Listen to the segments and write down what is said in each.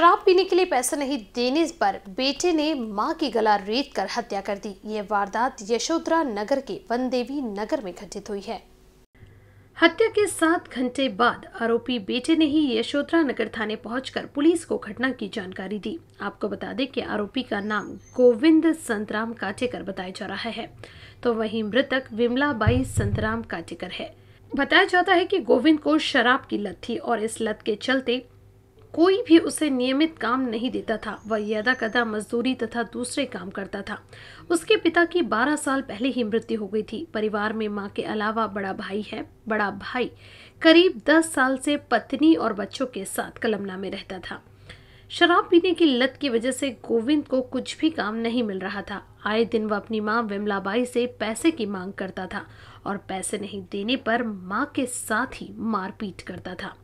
शराब पीने के लिए पैसे नहीं देने पर बेटे ने मां की गला रेत कर हत्या कर दी ये वारदात यशोधरा नगर के वनदेवी नगर में घटित हुई है हत्या के सात घंटे बाद आरोपी बेटे ने ही यशोधरा नगर थाने पहुंचकर पुलिस को घटना की जानकारी दी आपको बता दें कि आरोपी का नाम गोविंद संतराम काटेकर बताया जा रहा है तो वही मृतक विमला बाई संतराम काटेकर है बताया जाता है कि गोविंद को शराब की लत थी और इस लत के चलते कोई भी उसे नियमित काम नहीं देता था वह यदा कदा मजदूरी तथा दूसरे काम करता था उसके पिता की 12 साल पहले ही मृत्यु हो गई थी परिवार में माँ के अलावा बड़ा भाई है बड़ा भाई करीब 10 साल से पत्नी और बच्चों के साथ कलमना में रहता था शराब पीने की लत की वजह से गोविंद को कुछ भी काम नहीं मिल रहा था आए दिन वह अपनी माँ विमलाबाई से पैसे की मांग करता था और पैसे नहीं देने पर माँ के साथ ही मारपीट करता था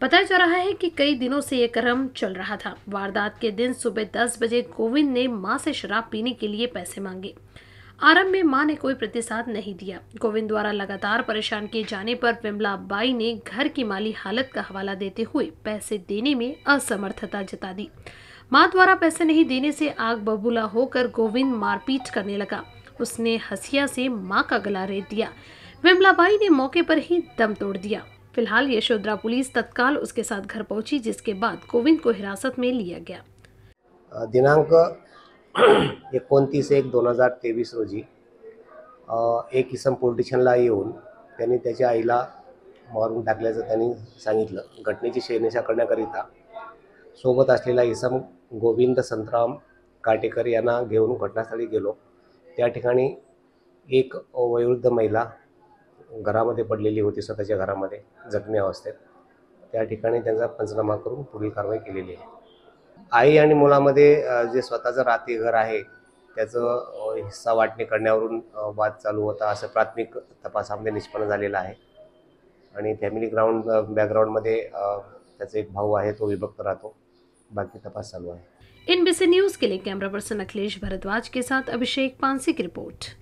बताया जा रहा है कि कई दिनों से यह क्रम चल रहा था वारदात के दिन सुबह दस बजे गोविंद ने माँ से शराब पीने के लिए पैसे मांगे आरंभ में मां ने कोई प्रतिसाद नहीं दिया गोविंद द्वारा लगातार परेशान किए जाने पर विमला बाई ने घर की माली हालत का हवाला देते हुए पैसे देने में असमर्थता जता दी मां द्वारा पैसे नहीं देने से आग बबूला होकर गोविंद मारपीट करने लगा उसने हसिया से मां का गला रेत दिया विमला बाई ने मौके पर ही दम तोड़ दिया फिलहाल यशोधरा पुलिस तत्काल उसके साथ घर पहुंची जिसके बाद कोविंद को हिरासत में लिया गया दिनांक एकोणतीस एक दोन हजार तेवीस रोजी एक इसम पोलिटिशनला येऊन त्यांनी त्याच्या आईला मारून टाकल्याचं त्यांनी सांगितलं घटनेची शैनिशा करण्याकरिता सोबत असलेला इसम गोविंद संतराम काटेकर यांना घेऊन घटनास्थळी गेलो त्या ठिकाणी एक वयोवृद्ध महिला घरामध्ये पडलेली होती स्वतःच्या घरामध्ये जखमी अवस्थेत त्या ठिकाणी त्यांचा पंचनामा करून पुढील कारवाई केलेली आहे आई आणि मुलामध्ये जे स्वतःचं राहते घर आहे त्याचं हिस्सा वाटणी करण्यावरून वाद चालू होता असं प्राथमिक तपासामध्ये निष्पन्न झालेलं आहे आणि फॅमिली ग्राउंड बॅकग्राऊंडमध्ये त्याचा एक भाऊ आहे तो विभक्त राहतो बाकी तपास चालू आहे इन बीसी न्यूज के लिए कैमरा पर्सन अखिलेश भारद्वाज के साथ अभिषेक पांसी की रिपोर्ट